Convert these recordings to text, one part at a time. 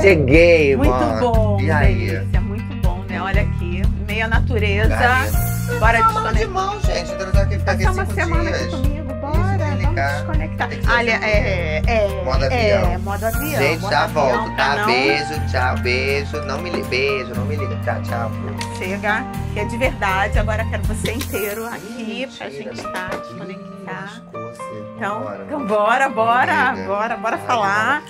Cheguei, muito mano. Muito bom, e aí? delícia, muito bom, né? Olha aqui, meia natureza. bora desconectar. de mão, gente. Transar aqui, ficar aqui cinco uma semana dias. aqui comigo, bora. Vamos desconectar. Olha, é, é, modo é, avião. É, modo avião. Gente, modo já avião, volto, tá? Não. Beijo, tchau, beijo. Não me liga, beijo, não me liga. Tchau, tchau. Chega, que é de verdade. Agora quero você inteiro aqui Mentira, pra gente estar tá, desconectar. Então, então, bora, bora, bora, bora, bora falar.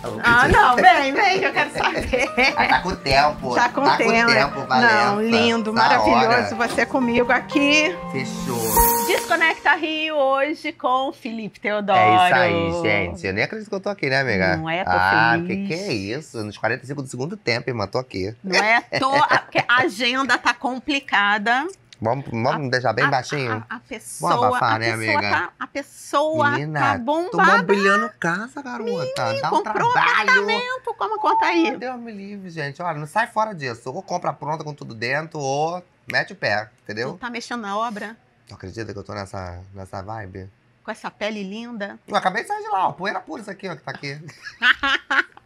Tá ah, não, vem, vem, que eu quero saber. Ah, tá com tempo. Tá com tá tempo. Com tempo valeu. não, lindo, tá maravilhoso. Hora. Você comigo aqui. Fechou. Desconecta Rio hoje com Felipe Teodoro. É isso aí, gente. Eu nem acredito que eu tô aqui, né, amiga? Não é, tô Ah, o que que é isso? Nos 45 do segundo tempo, irmã, tô aqui. Não é? Tô... A agenda tá complicada. Vamos, vamos a, deixar bem a, baixinho? A, a pessoa. Vamos abafar, né, amiga? Tá, a pessoa tá Menina, tá bombada. Tô mobiliando casa, garota. Menina, Dá um trabalho. Um como conta aí. Meu Deus me livre, gente. Olha, não sai fora disso. Ou compra pronta com tudo dentro, ou mete o pé, entendeu? Tu tá mexendo na obra? Tu acredita que eu tô nessa, nessa vibe? Com essa pele linda? Eu acabei de sair de lá, ó. Poeira pura isso aqui, ó, que tá aqui.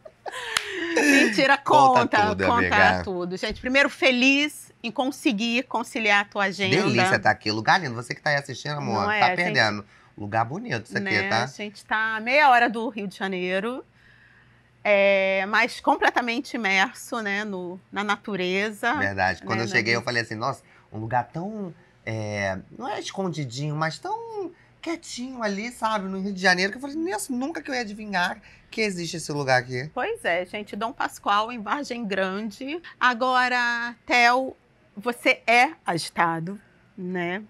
Mentira, conta, conta tudo, conta tudo. Gente, primeiro, feliz em conseguir conciliar a tua agenda. Delícia tá aqui. Lugar lindo, você que tá aí assistindo, amor, tá é, perdendo. Gente... Lugar bonito isso né? aqui, tá? tá? A gente tá meia hora do Rio de Janeiro. É, mas completamente imerso, né, no, na natureza. Verdade. Quando né, eu cheguei, né? eu falei assim, nossa, um lugar tão é, não é escondidinho, mas tão quietinho ali, sabe, no Rio de Janeiro, que eu falei, nunca que eu ia adivinhar que existe esse lugar aqui. Pois é, gente, Dom Pascoal em Vargem Grande. Agora, Tel, você é agitado, né?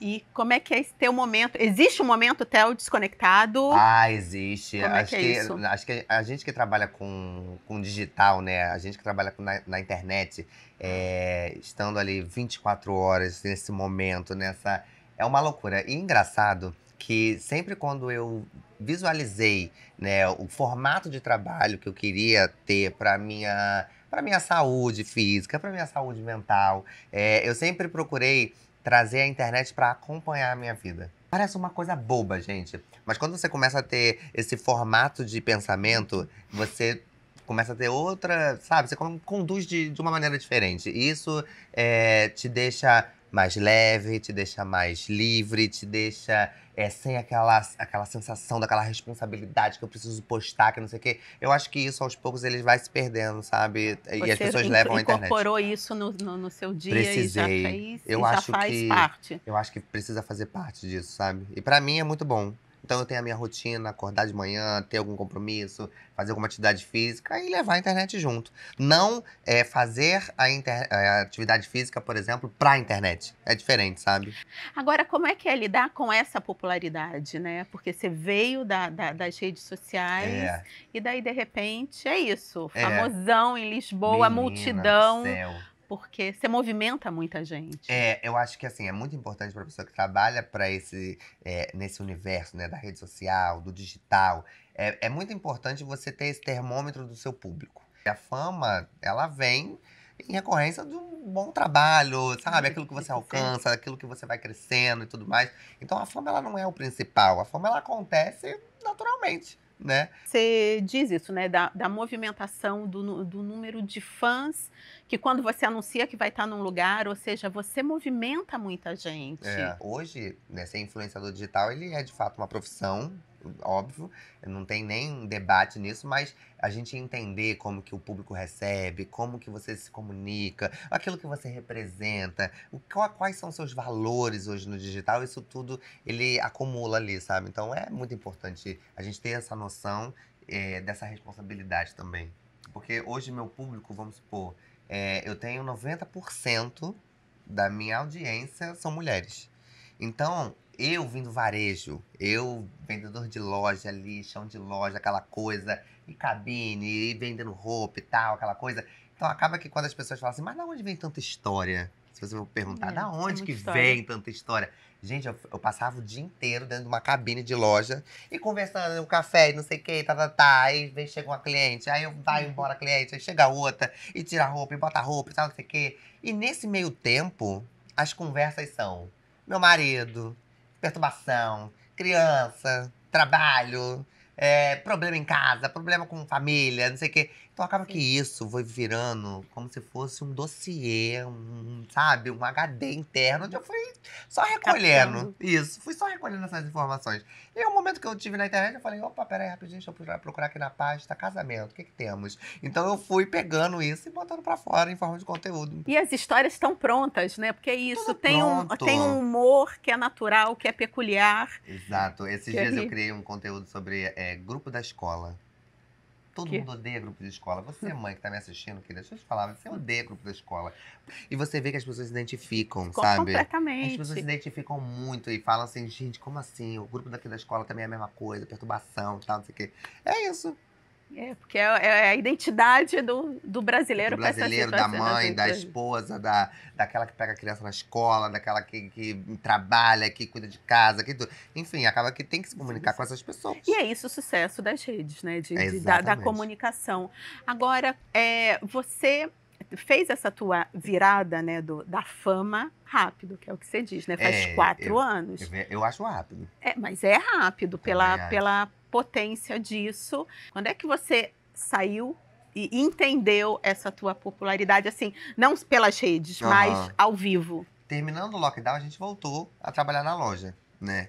E como é que é esse teu momento? Existe um momento Theo desconectado? Ah, existe. Como é acho, é que, é isso? acho que a gente que trabalha com, com digital, né? A gente que trabalha com, na, na internet, é, estando ali 24 horas nesse momento, nessa é uma loucura. E engraçado que sempre quando eu visualizei né, o formato de trabalho que eu queria ter para minha para minha saúde física, para minha saúde mental, é, eu sempre procurei trazer a internet para acompanhar a minha vida. Parece uma coisa boba, gente, mas quando você começa a ter esse formato de pensamento, você começa a ter outra, sabe? Você conduz de, de uma maneira diferente. E isso é, te deixa mais leve, te deixa mais livre, te deixa é, sem aquela, aquela sensação daquela responsabilidade que eu preciso postar, que não sei o quê. Eu acho que isso aos poucos ele vai se perdendo, sabe? e as pessoas levam a internet. incorporou isso no, no, no, seu dia Precisei. e já fez, tá eu e acho já faz que, parte. Eu acho que precisa fazer parte disso, sabe? E para mim é muito bom. Então eu tenho a minha rotina, acordar de manhã, ter algum compromisso, fazer alguma atividade física e levar a internet junto. Não é, fazer a, inter... É, a atividade física, por exemplo, para a internet. É diferente, sabe? Agora, como é que é lidar com essa popularidade, né? Porque você veio da, da, das redes sociais é. e daí, de repente, é isso. É. Famosão é. em Lisboa, Menina multidão. Do céu porque você movimenta muita gente. É, eu acho que assim é muito importante para a pessoa que trabalha para esse é, nesse universo, né, da rede social, do digital. É, é muito importante você ter esse termômetro do seu público. A fama, ela vem em recorrência de um bom trabalho, sabe? Aquilo que você alcança, aquilo que você vai crescendo e tudo mais. Então a fama ela não é o principal. A fama ela acontece naturalmente né? Você diz isso, né? Da, da movimentação, do, do número de fãs, que quando você anuncia que vai estar num lugar, ou seja, você movimenta muita gente. É. Hoje, né, ser influenciador digital, ele é de fato uma profissão, óbvio, não tem nem debate nisso, mas a gente entender como que o público recebe, como que você se comunica, aquilo que você representa, o, quais são seus valores hoje no digital, isso tudo ele acumula ali, sabe? Então é muito importante a gente ter essa noção é, dessa responsabilidade também. Porque hoje meu público, vamos supor, é, eu tenho 90% da minha audiência são mulheres. Então, eu vim do varejo, eu vendedor de loja ali, chão de loja, aquela coisa, e cabine, e vendendo roupa e tal, aquela coisa. Então acaba que quando as pessoas falam assim, mas da onde vem tanta história? Se você for perguntar, é, da é onde que história. vem tanta história? Gente, eu, eu, passava o dia inteiro dentro de uma cabine de loja e conversando, um café, e não sei o que, tá, tá, tá. Aí vem, chega uma cliente, aí eu vai uhum. embora a cliente, aí chega outra, e tira a roupa, e bota a roupa, e tal, não sei o que. E nesse meio tempo, as conversas são meu marido, perturbação, criança, trabalho, é, problema em casa, problema com família, não sei o quê. Então acaba Sim. que isso foi virando como se fosse um dossiê, um, sabe, um HD interno, onde eu fui só recolhendo. Capendo. Isso, fui só recolhendo essas informações. E o um momento que eu tive na internet, eu falei, opa, peraí, rapidinho, deixa eu procurar aqui na pasta, casamento, o que, que temos? Então eu fui pegando isso e botando para fora em forma de conteúdo. E as histórias estão prontas, né? Porque é tá isso, tem um, tem um humor que é natural, que é peculiar. Exato. Esses que é dias é... eu criei um conteúdo sobre é, grupo da escola. Todo que... mundo odeia grupo de escola. Você, hum. mãe, que tá me assistindo, querida, deixa eu te falar, você odeia grupo da escola. E você vê que as pessoas se identificam, Com sabe? Completamente. As pessoas se identificam muito e falam assim, gente, como assim? O grupo daqui da escola também é a mesma coisa, perturbação e tal, não sei o quê. É isso. É, porque é, é, a identidade do, do brasileiro. Do brasileiro, da mãe, assim, da esposa, da, daquela que pega a criança na escola, daquela que, que trabalha, que cuida de casa, que tudo. Enfim, acaba que tem que se comunicar com essas pessoas. E é isso o sucesso das redes, né? De, é de da, da, comunicação. Agora, é, você fez essa tua virada, né, do, da fama rápido, que é o que você diz, né? Faz é, quatro eu, anos. Eu, eu, acho rápido. É, mas é rápido pela, pela potência disso? Quando é que você saiu e entendeu essa tua popularidade, assim, não pelas redes, uhum. mas ao vivo? Terminando o lockdown, a gente voltou a trabalhar na loja, né?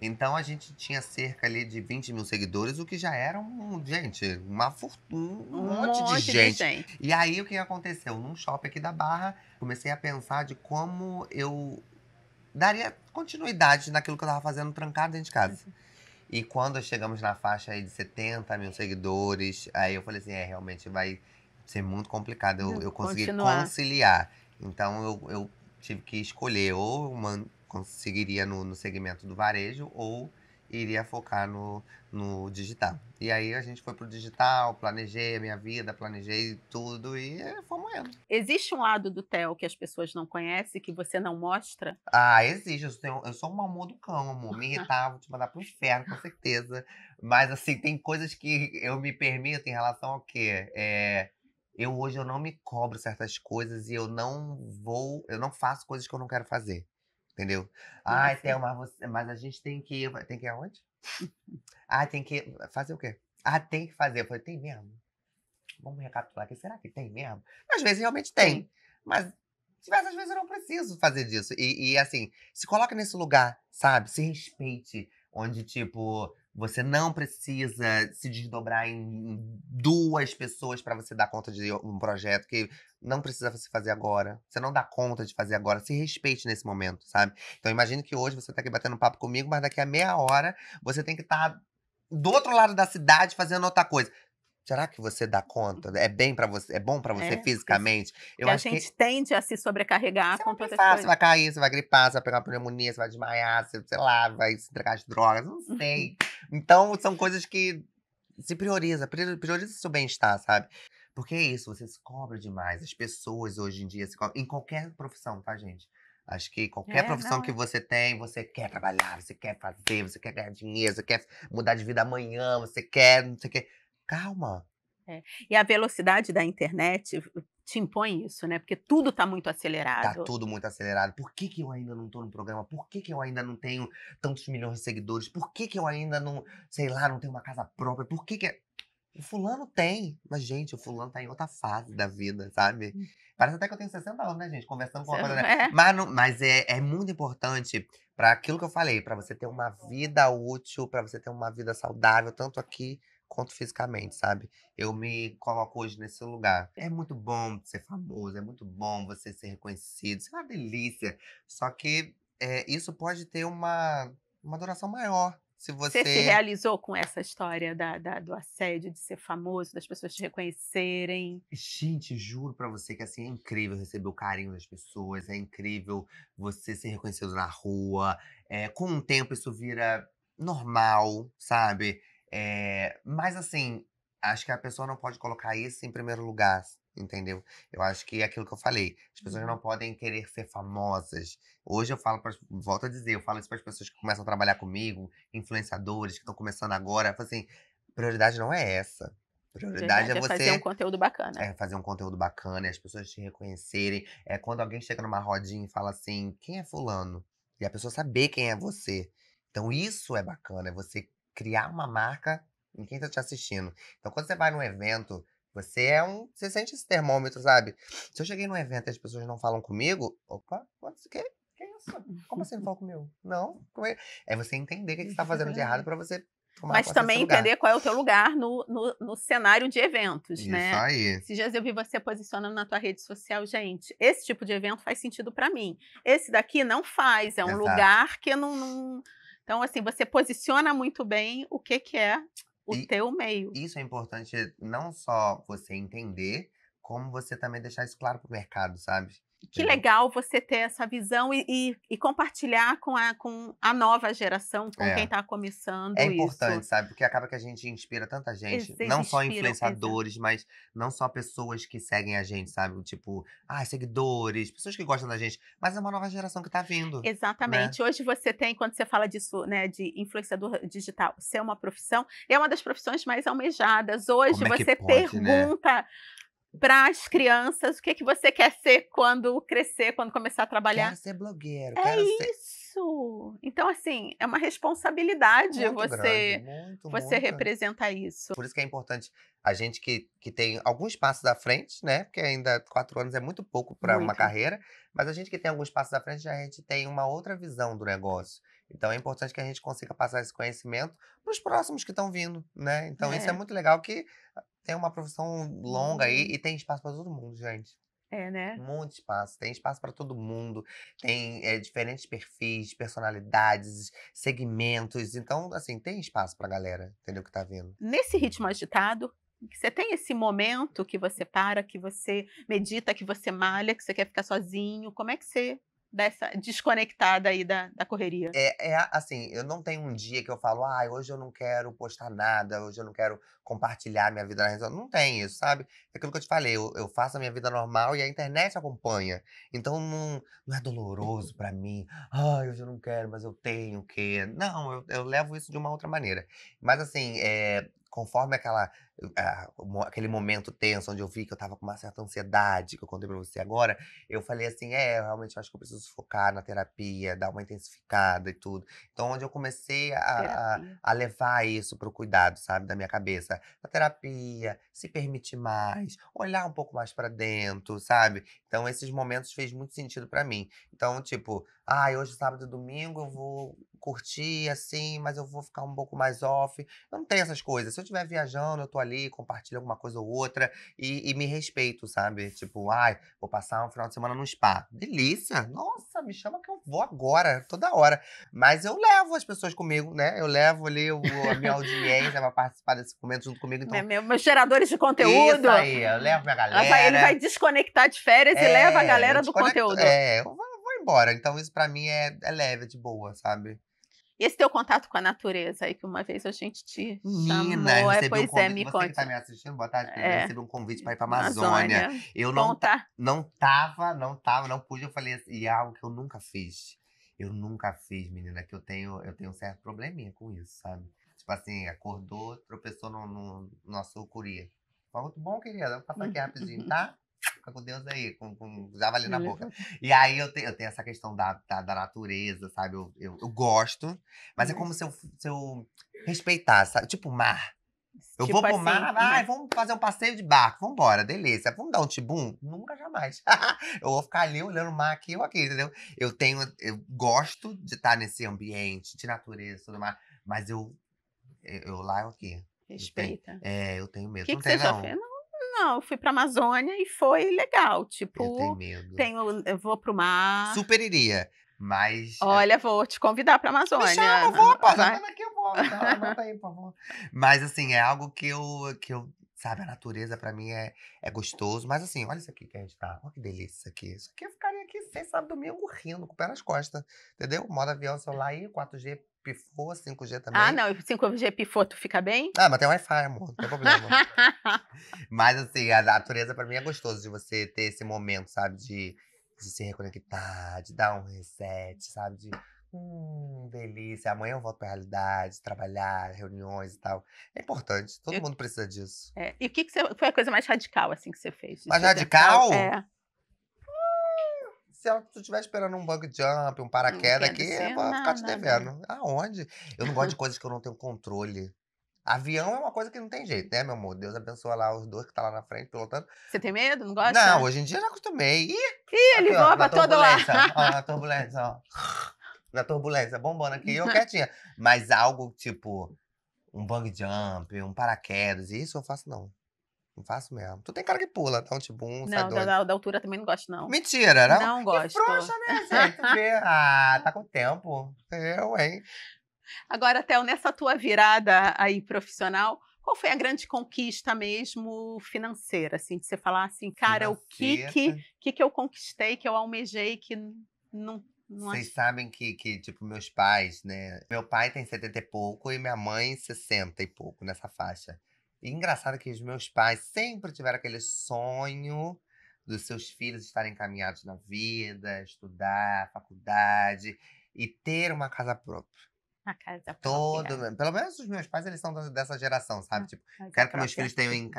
Então a gente tinha cerca ali de 20 mil seguidores, o que já era um, gente, uma fortuna, um, um monte, monte de, gente. de, gente. E aí o que aconteceu? Num shopping aqui da Barra, comecei a pensar de como eu daria continuidade naquilo que eu estava fazendo trancado dentro de casa. Uhum. E quando chegamos na faixa aí de 70 mil seguidores, aí eu falei assim, é, realmente vai ser muito complicado eu, eu conseguir Continuar. conciliar. Então eu, eu tive que escolher, ou conseguiria no, no segmento do varejo, ou iria focar no, no digital. E aí a gente foi pro digital, planejei a minha vida, planejei tudo e fomos indo. Existe um lado do Theo que as pessoas não conhecem, que você não mostra? Ah, existe. Eu, tenho, eu sou um amor do cão, amor. Me irritava, vou te mandar pro inferno, com certeza. Mas assim, tem coisas que eu me permito em relação ao quê? É, eu hoje eu não me cobro certas coisas e eu não vou, eu não faço coisas que eu não quero fazer. Entendeu? Ah, Ai, ah, Thelma, você, mas a gente tem que ir. Tem que ir aonde? ah, tem que. Fazer o quê? Ah, tem que fazer. Eu falei, tem mesmo? Vamos recapitular aqui. Será que tem mesmo? Às vezes realmente tem. Mas diversas vezes eu não preciso fazer disso. E, e assim, se coloca nesse lugar, sabe? Se respeite. Onde, tipo, você não precisa se desdobrar em duas pessoas para você dar conta de um projeto que não precisa você fazer agora. Você não dá conta de fazer agora. Se respeite nesse momento, sabe? Então imagine que hoje você tá aqui batendo papo comigo, mas daqui a meia hora você tem que estar tá do outro lado da cidade fazendo outra coisa. Será que você dá hum. conta? É bem para você, é bom para você é, fisicamente? Eu acho a gente que... tende a se sobrecarregar você com todas as Você vai cair, você vai gripar, você vai pegar uma pneumonia, você vai desmaiar, você, sei lá, vai se entregar as drogas, não sei. então, são coisas que se prioriza, prioriza seu bem-estar, sabe? Porque é isso, você se cobra demais. As pessoas hoje em dia se cobram, em qualquer profissão, tá, gente? Acho que qualquer é, profissão não, que é. você tem, você quer trabalhar, você quer fazer, você quer ganhar dinheiro, você quer mudar de vida amanhã, você quer, não sei o que Calma. É. E a velocidade da internet te impõe isso, né? Porque tudo está muito tá acelerado. Tá tudo muito acelerado. Por que, que eu ainda não estou no programa? Por que, que eu ainda não tenho tantos milhões de seguidores? Por que, que eu ainda não, sei lá, não tenho uma casa própria? Por que que... É? O fulano tem. Mas, gente, o fulano tá em outra fase da vida, sabe? Hum. Parece até que eu tenho 60 anos, né, gente? Conversando com uma coisa, é. Mas, não, mas é, é muito importante para aquilo que eu falei, para você ter uma vida útil, para você ter uma vida saudável, tanto aqui quanto fisicamente, sabe? Eu me coloco hoje nesse lugar. É muito bom ser famoso, é muito bom você ser reconhecido, isso é uma delícia. Só que é, isso pode ter uma, uma duração maior. Se você... você se realizou com essa história da, da, do assédio, de ser famoso, das pessoas te reconhecerem? Gente, juro pra você que assim, é incrível receber o carinho das pessoas, é incrível você ser reconhecido na rua. É, com o tempo isso vira normal, sabe? É, mas assim, acho que a pessoa não pode colocar isso em primeiro lugar, entendeu? Eu acho que é aquilo que eu falei. As pessoas não uhum. podem querer ser famosas. Hoje eu falo, pras, volto a dizer, eu falo isso para as pessoas que começam a trabalhar comigo, influenciadores que estão começando agora. Eu falo assim, prioridade não é essa. Prioridade é, é você. fazer um conteúdo bacana. É fazer um conteúdo bacana, é as pessoas te reconhecerem. É quando alguém chega numa rodinha e fala assim: quem é Fulano? E a pessoa saber quem é você. Então isso é bacana, é você criar uma marca em quem está te assistindo. Então, quando você vai num evento, você é um. Você sente esse termômetro, sabe? Se eu cheguei num evento e as pessoas não falam comigo, opa, o que? é isso? Como assim não falam comigo? Não? É? é? você entender o que, você está fazendo de errado para você Tomar Mas também entender qual é o teu lugar no, no, no cenário de eventos, né? Isso né? Aí. Esses dias eu vi você posicionando na tua rede social, gente, esse tipo de evento faz sentido para mim. Esse daqui não faz, é um Exato. lugar que não, não então, assim, você posiciona muito bem o que, que é o e teu meio. Isso é importante não só você entender, como você também deixar isso claro para o mercado, sabe? Que legal você ter essa visão e, e, e, compartilhar com a, com a nova geração, com é. quem está é começando. É importante, isso. sabe? Porque acaba que a gente inspira tanta gente, não só influenciadores, mas não só pessoas que seguem a gente, sabe? Tipo, ah, seguidores, pessoas que gostam da gente, mas é uma nova geração que está vindo. Né? Exatamente. Né? Hoje você tem, quando você fala disso, né, de influenciador digital ser uma profissão, é uma das profissões mais almejadas. Hoje é você pode, né? pergunta né? para as crianças, o que, que você quer ser quando crescer, quando começar a trabalhar? Quero ser blogueiro. É isso. Ser... Então, assim, é uma responsabilidade muito você, grande, muito, você muito. representar isso. Por isso que é importante a gente que, que tem alguns passos à frente, né? Porque ainda quatro anos é muito pouco para uma carreira, mas a gente que tem alguns passos à frente, já a gente tem uma outra visão do negócio. Então é importante que a gente consiga passar esse conhecimento para os próximos que estão vindo, né? Então é. isso é muito legal que tem uma profissão longa aí uhum. e tem espaço para todo mundo, gente. É, né? Muito espaço. Tem espaço para todo mundo. Tem é, diferentes perfis, personalidades, segmentos. Então, assim, tem espaço pra galera, entendeu? Que tá vindo. Nesse ritmo agitado, você tem esse momento que você para, que você medita, que você malha, que você quer ficar sozinho. Como é que você dessa desconectada aí da, da correria? É, é assim, eu não tenho um dia que eu falo, ah, hoje eu não quero postar nada, hoje eu não quero compartilhar minha vida na rede Não tem isso, sabe? É aquilo que eu te falei, eu, eu faço a minha vida normal e a internet acompanha. Então não, não é doloroso para mim, ah, hoje eu não quero, mas eu tenho que. Não, eu, eu levo isso de uma outra maneira. Mas assim, é, conforme aquela ah, aquele momento tenso onde eu vi que eu tava com uma certa ansiedade, que eu contei pra você agora, eu falei assim: é, eu realmente acho que eu preciso focar na terapia, dar uma intensificada e tudo. Então, onde eu comecei a, a, a levar isso pro cuidado, sabe, da minha cabeça. A terapia, se permitir mais, olhar um pouco mais para dentro, sabe? Então, esses momentos fez muito sentido para mim. Então, tipo, ah, hoje, é sábado e domingo, eu vou curtir assim, mas eu vou ficar um pouco mais off. Eu não tenho essas coisas. Se eu estiver viajando, eu tô ali, compartilho alguma coisa ou outra e, e me respeito, sabe? Tipo, ai, vou passar um final de semana no spa. Delícia! Nossa, me chama que eu vou agora, toda hora. Mas eu levo as pessoas comigo, né? Eu levo ali o, a minha audiência vai participar desse momento junto comigo. Né, então... É, meu, meus geradores de conteúdo. Isso aí, eu levo minha galera. ele vai desconectar de férias é, e leva a é, galera do conteúdo. É, eu vou, vou embora. Então isso pra mim é, é leve, é de boa, sabe? E esse teu contato com a natureza aí, que uma vez a gente te Nina, chamou. É, pois um é, convite, é, me você conta. que está me assistindo, boa tarde, é. recebi um convite para ir para Amazônia. Amazônia. Eu Conta. não, não tava, não tava, não pude. Eu falei assim, e é algo que eu nunca fiz. Eu nunca fiz, menina, que eu tenho, eu tenho um certo probleminha com isso, sabe? Tipo assim, acordou, tropeçou no, no, no nosso Falou, bom, querida, vou passar aqui rapidinho, tá? fica com Deus aí, com, com javali na boca. E aí eu, te, eu tenho essa questão da, da, da natureza, sabe? Eu, eu, eu, gosto, mas é uhum. como se eu, se eu respeitasse, sabe? tipo mar. Eu tipo vou pro assim, mar, hum. vamos fazer um passeio de barco, vamos embora, delícia. Vamos dar um tibum? Nunca, jamais. eu vou ficar ali olhando o mar aqui ou aqui, entendeu? Eu tenho, eu gosto de estar nesse ambiente de natureza, tudo mais, mas eu, eu, eu lá aqui. É Respeita. Eu tenho, é, eu tenho medo. Que não tem, você não. Sofre, não, fui pra Amazônia e foi legal. Tipo, eu tenho tipo, medo. Tenho, eu vou pro mar. Super iria. Mas. É olha, vou te convidar pra Amazônia. Me chama, vou, pô, semana tá aqui, eu vou. Volta aí, por favor. Mas assim, é algo que eu, que eu sabe? A natureza para mim é, é gostoso. Mas assim, olha isso aqui que a gente tá. Olha que delícia isso aqui. Isso aqui eu ficaria aqui sem sábado domingo rindo, com o pé nas costas. Entendeu? Moda avião, celular aí, 4G, Pifou 5G ah, também. Ah, não. 5G pifou, tu fica bem? Ah, mas tem Wi-Fi, amor. Não tem problema. mas, assim, a natureza pra mim é gostoso de você ter esse momento, sabe? De, de se reconectar, de dar um reset, sabe? De, hum, delícia. Amanhã eu volto pra realidade, trabalhar, reuniões e tal. É importante. Todo eu, mundo precisa disso. É, e o que, que você, foi é a coisa mais radical, assim, que você fez? Mais radical? É. Se ela tu estiver esperando um bug jump, um paraquedas aqui, eu vou ficar te devendo. Né? Aonde? Eu não gosto de coisas que eu não tenho controle. Avião é uma coisa que não tem jeito, né, meu amor? Deus abençoa lá os dois que tá lá na frente pilotando. Você tem medo? Não gosta? Não, hoje em dia eu já acostumei. Ih, Ih ele voa pra todo lado. Ó, na turbulência, ó. Na turbulência, bombando aqui, eu quietinha. Mas algo tipo um bug jump, um paraquedas, isso eu faço não. Não faço mesmo. Tu tem cara que pula, dá então, tipo, um tibum, não, sai Não, da, da, altura também não gosto, não. Mentira, não? Não que gosto. frouxa, né, gente? ah, tá com tempo. Eu, hein? Agora, Théo, nessa tua virada aí profissional, qual foi a grande conquista mesmo financeira, assim, de você falar assim, cara, financeira. o que que, que que eu conquistei, que eu almejei, que não... Vocês sabem que, que, tipo, meus pais, né? Meu pai tem 70 e pouco e minha mãe 60 e pouco nessa faixa. E engraçado que os meus pais sempre tiveram aquele sonho dos seus filhos estarem encaminhados na vida, estudar, faculdade e ter uma casa própria. Na casa Todo, pelo menos os meus pais, eles são dessa geração, sabe? Ah, tipo, ah, quero que meus filhos tenham em,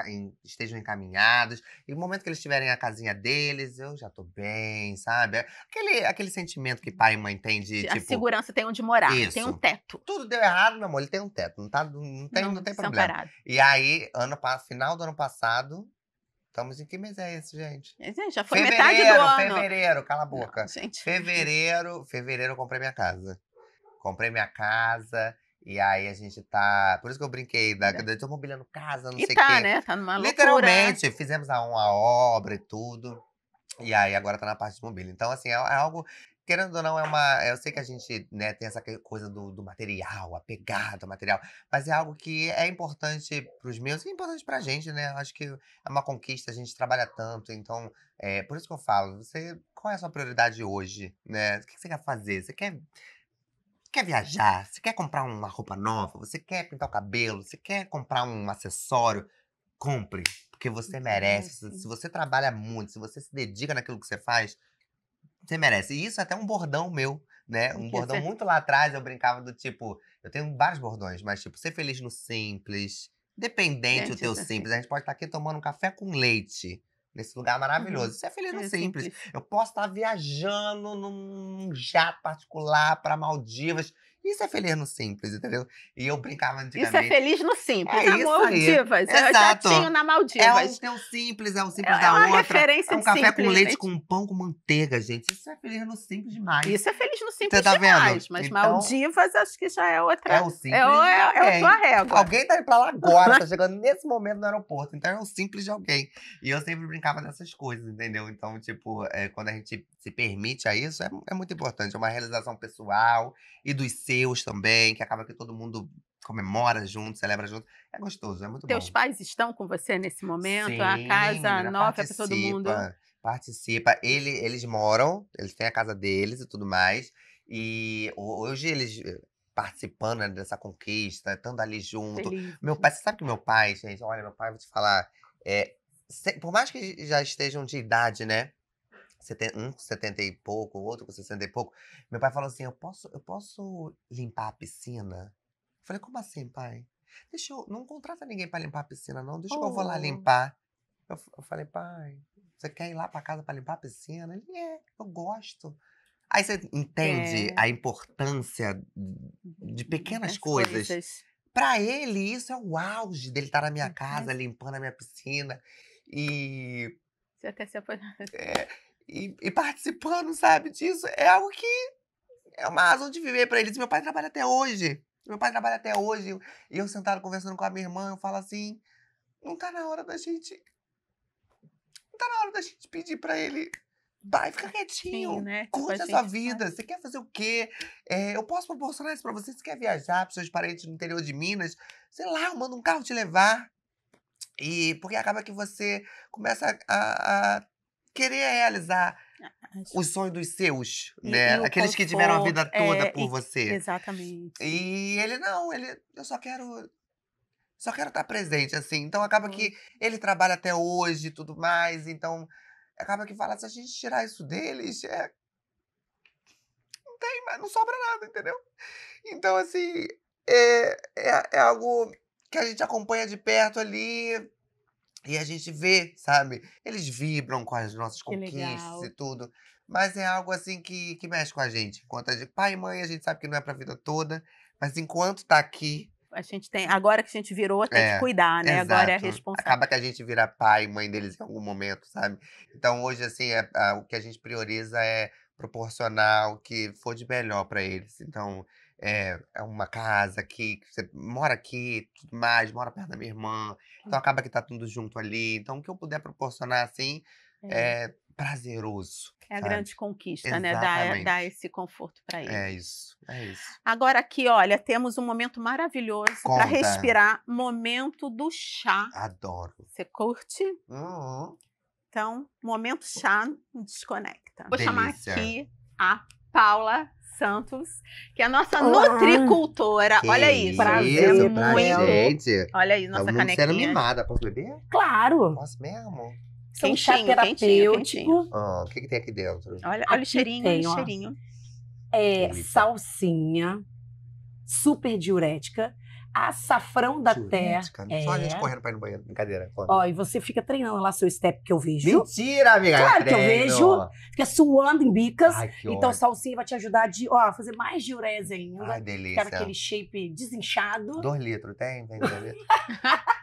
estejam encaminhados. E no momento que eles tiverem a casinha deles, eu já tô bem, sabe? É aquele, aquele sentimento que pai e mãe têm de, a tipo... A segurança tem onde morar, isso. Né? tem um teto. Tudo deu errado, meu amor, ele tem um teto. Não, tá, não tem, não, não tem problema. E aí, ano, final do ano passado, Estamos em que mês é esse, gente? É, já foi fevereiro, metade do ano. Fevereiro, cala a boca. Não, gente. Fevereiro, fevereiro eu comprei minha casa comprei minha casa. E aí a gente tá. Por isso que eu brinquei, da, né. eu tô mobiliando casa, não e sei o tá, quê. né? Tá numa né? Literalmente, fizemos a, uma obra e tudo. E aí agora tá na parte de mobília. Então, assim, é, é, algo. Querendo ou não, é uma. Eu sei que a gente né, tem essa coisa do, do material, a pegada, do material, mas é algo que é importante para os meus e é importante para a gente, né? Eu acho que é uma conquista, a gente trabalha tanto, então é por isso que eu falo, você qual é a sua prioridade hoje, né? O que você quer fazer? Você quer quer viajar, você quer comprar uma roupa nova, você quer pintar o cabelo, você quer comprar um acessório, compre, porque você merece. Se você trabalha muito, se você se dedica naquilo que você faz, você merece. E isso é até um bordão meu, né? Um bordão muito lá atrás, eu brincava do tipo, eu tenho vários bordões, mas tipo, ser feliz no simples, dependente do teu simples. A gente pode estar aqui tomando um café com leite nesse lugar maravilhoso. Uhum. Isso é feliz é simples. simples. Eu posso estar tá viajando num jato particular para Maldivas isso é feliz no simples, entendeu? E eu brincava antigamente. Isso é feliz no simples. É na isso Maldivas. Aí. É na Maldivas. É o simples, é o é simples é, da é uma outra. Referência é um café simples, com leite, gente. com pão, com manteiga, gente. Isso é feliz no simples demais. Isso é feliz no simples Você tá demais. Vendo? Mas então, Maldivas acho que já é outra. É o simples. É, o, é, é, é tua régua. Alguém tá indo pra lá agora, tá chegando nesse momento no aeroporto. Então é o simples de alguém. E eu sempre brincava dessas coisas, entendeu? Então, tipo, é, quando a gente se permite a isso, é, é muito importante. É uma realização pessoal e dos seus também, que acaba que todo mundo comemora junto, celebra junto. É gostoso, é muito Teus bom. Teus pais estão com você nesse momento? Sim, a casa nova é para todo mundo? Participa. Ele, eles moram, eles têm a casa deles e tudo mais. E hoje eles eh, participando né, dessa conquista, estando ali junto. Feliz. Meu pai, você sabe que meu pai, gente, olha, meu pai, vou te falar, é, se, por mais que já estejam de idade, né? um com 70 e pouco, outro com 60 e pouco. Meu pai falou assim: eu posso, eu posso limpar a piscina? Eu falei, como assim, pai? Deixa eu. Não contrata ninguém para limpar a piscina, não. Deixa oh. eu vou lá oh. limpar. Eu, eu, falei, pai, você quer ir lá para casa para limpar a piscina? Ele, é, eu gosto. Aí você entende é. a importância de pequenas coisas. coisas. Para ele, isso é o auge dele estar tá na minha casa, limpando a minha piscina. E. Você até se apoiou. É e, e participando, sabe, disso, é algo que é uma razão de viver para eles. Meu pai trabalha até hoje. Meu pai trabalha até hoje. E eu sentado conversando com a minha irmã, eu falo assim: não tá na hora da gente. Não tá na hora da gente pedir para ele. Vai, fica quietinho. Sim, né? Tipo, curte a sua vida. Você quer fazer o quê? É, eu posso proporcionar isso pra você. Você quer viajar pros seus parentes no interior de Minas? Sei lá, mando um carro te levar. E porque acaba que você começa a, a querer realizar ah, ah, os sonhos dos seus, e, né? E Aqueles que tiveram a vida toda é, por e, você. Exatamente. E ele não, ele eu só quero só quero estar tá presente assim. Então acaba hum. que uhum. ele trabalha até hoje e tudo mais, então acaba que fala se a gente tirar isso deles, é não tem, mas não sobra nada, entendeu? Então assim, é, é, é algo que a gente acompanha de perto ali, e a gente vê, sabe? Eles vibram com as nossas conquistas e tudo. Mas é algo assim que, que mexe com a gente. Enquanto a gente, pai e mãe, a gente sabe que não é pra vida toda. Mas enquanto tá aqui, a gente tem. Agora que a gente virou, tem é, que cuidar, né? Exato. Agora é responsável. Acaba que a gente vira pai e mãe deles em algum momento, sabe? Então hoje, assim, é, o que a gente prioriza é proporcionar o que for de melhor para eles. Então, é, é uma casa que você mora aqui, tudo mais, mora perto da minha irmã. Então acaba que tá tudo junto ali. Então o que eu puder proporcionar assim é, é prazeroso. É a grande conquista, Exatamente. né? Dar, dar esse conforto para ele. É isso, é isso. Agora aqui, olha, temos um momento maravilhoso para respirar, momento do chá. Adoro. Você curte? Uhum. Então, momento chá, desconecta. Vou Delícia. chamar aqui a Paula Santos, que é a nossa Olá. nutricultora. Que Olha isso. Prazer, é isso, gente. Olha aí, nossa Estamos canequinha. Sendo mimada. Posso beber? Claro. Posso mesmo? São quentinho, quentinho, quentinho. Ah, o que, que, tem aqui dentro? Olha, olha o cheirinho, tem, olha o cheirinho. É, salsinha, super diurética açafrão da terra. é. Só a gente é. correndo pra ir no banheiro. Brincadeira. Ó, e você fica treinando lá seu step que eu vejo. Mentira, amiga. Claro que eu vejo. Fica suando em bicas. Ai, então, salsinha vai te ajudar de, ó, fazer mais diurese ainda. Ai, delícia. Quero aquele shape desinchado. Dois litros, tem? Tem dois litros.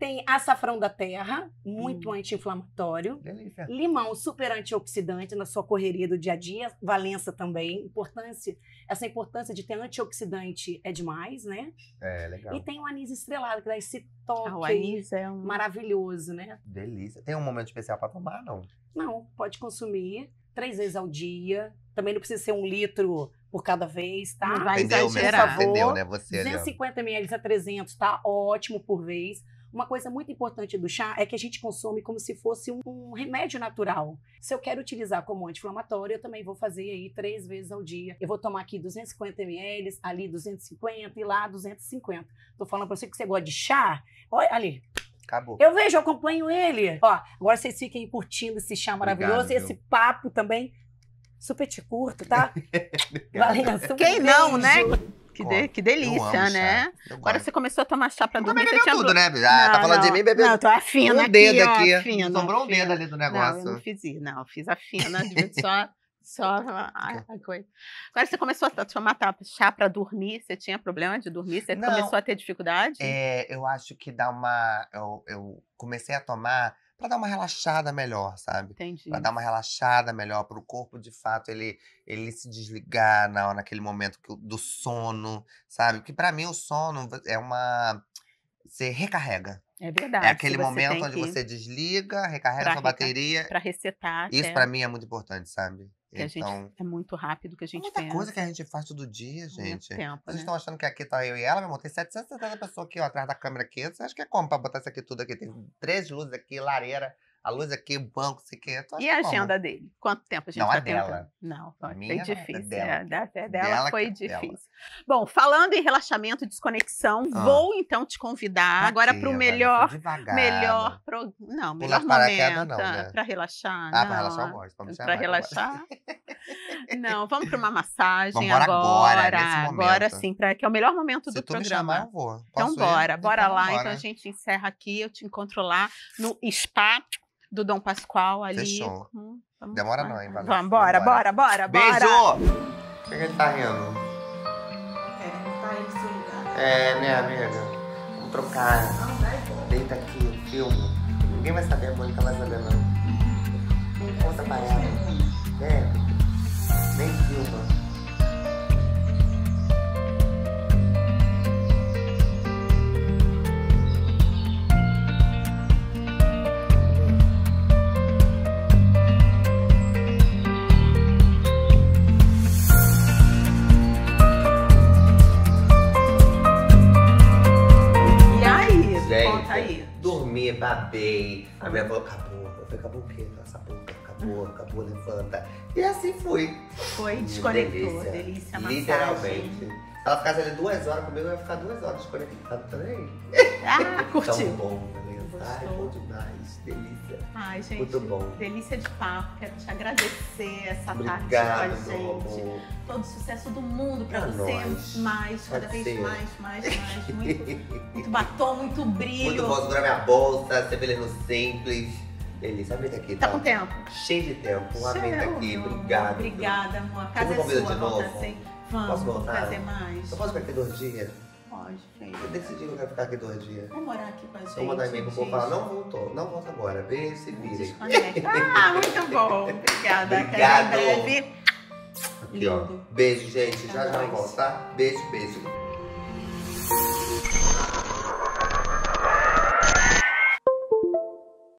Tem açafrão da terra, muito hum. anti-inflamatório. Limão, super antioxidante na sua correria do dia a dia. Valença também. Importância, essa importância de ter antioxidante é demais, né? É, legal. E tem o anis estrelado, que dá esse toque ah, o anis é um... maravilhoso, né? Delícia. Tem um momento especial para tomar, não? Não, pode consumir três vezes ao dia. Também não precisa ser um litro por cada vez, tá? Não vai entendeu, exagerar. Entendeu, né? Você, 250 ml a 300, tá? Ótimo por vez. Uma coisa muito importante do chá é que a gente consome como se fosse um, um remédio natural. Se eu quero utilizar como anti-inflamatório, eu também vou fazer aí três vezes ao dia. Eu vou tomar aqui 250 ml, ali 250 e lá 250. Tô falando para você que você gosta de chá. Olha ali, Acabou. Eu vejo, eu acompanho ele. Ó, agora vocês fiquem curtindo esse chá maravilhoso Obrigado, e esse papo também. Super te curto, tá? Valença, um Quem beijo. não, né? Que, de, que delícia, né? Agora você começou a tomar chá pra dormir. Você bebeu tinha... tudo, né? Ah, não, tá falando não. de mim, bebeu. Não, tô afina um aqui, dedo ó, aqui. Afina, Sobrou um dedo ali do negócio. Não, eu não fiz isso, não. Fiz afina, só... Só a coisa. Agora você começou a tomar chá para dormir, você tinha problema de dormir? Você não, começou a ter dificuldade? É, eu acho que dá uma. Eu, eu comecei a tomar para dar uma relaxada melhor, sabe? Entendi. Para dar uma relaxada melhor, para o corpo de fato ele, ele se desligar na, naquele momento que, do sono, sabe? Que para mim o sono é uma. Você recarrega. É, é verdade. É aquele momento onde que... você desliga, recarrega sua reca... bateria. Para resetar. Isso é... para mim é muito importante, sabe? Que então, gente, é muito rápido que a gente muita É coisa que a gente faz todo dia, gente. tempo, Vocês né? estão achando que aqui tá eu e ela, meu amor? Tem 770 pessoas aqui ó, atrás da câmera aqui. Você acha que é como pra botar isso aqui tudo aqui? Tem três luzes aqui, lareira a luz aqui, o banco, sei que. E a agenda como? dele? Quanto tempo a gente não, a Dela. Não, a minha foi é difícil. Dela. É, da, dela, dela foi é difícil. Dela. Bom, falando em relaxamento e desconexão, ah. vou então te convidar ah, agora para o melhor, melhor pro, não, melhor Pular momento né? para relaxar. Ah, para relaxar eu gosto. Para relaxar. não, vamos para uma massagem Vamos agora. Agora, agora sim, pra, que é o melhor momento Se do programa. Chamar, eu vou. Então Posso então ir? bora, bora então, lá. Então bora. Então a gente encerra aqui, eu te encontro lá no Spa do Dom Pascoal ali. Fechou. Hum, vamos Demora não, hein, Vanessa? Vamos, bora, bora, bora, bora. Beijo! Por que ele tá rindo? É, tá indo seu lugar. É, né, amiga? Vamos trocar. Deita aqui, filme Ninguém vai saber, a Mônica vai saber, não. Conta pra ela. babei. A minha avó acabou. Eu falei, acabou o quê? Essa boca, acabou, acabou, levanta. E assim fui. Foi, desconectou, hum, delícia, delícia Literalmente. Se ela ficasse ali duas horas comigo, eu ia ficar duas horas desconectado também. Tá ah, curtiu. Tão bom, né? Ai, Ai, gente, Muito bom. delícia de papo. Quero te agradecer essa Obrigado, tarde com a gente. Amor. Todo sucesso do mundo para você. Nós. Mais, cada Pode vez ser. mais, mais, mais. Muito, muito batom, muito brilho. Muito bom segurar minha bolsa, ser beleza simples. Delícia, amei aqui. Tá, tá com tempo. Cheio de tempo. Amei aqui. Obrigado. Obrigada, amor. A casa Como é sua. De novo? assim. Vamos, posso voltar? fazer mais. Eu posso ficar aqui dois dias? pode, filho. Eu decidi que eu quero ficar aqui dois dias. Vou morar aqui com a gente. Vou mandar e-mail pro povo falar, não voltou, não volta agora, vem se virem. Ah, muito bom. Obrigada. Obrigado. Até breve. Aqui, Lindo. ó. Beijo, gente. Até já já volto, tá? Beijo, beijo.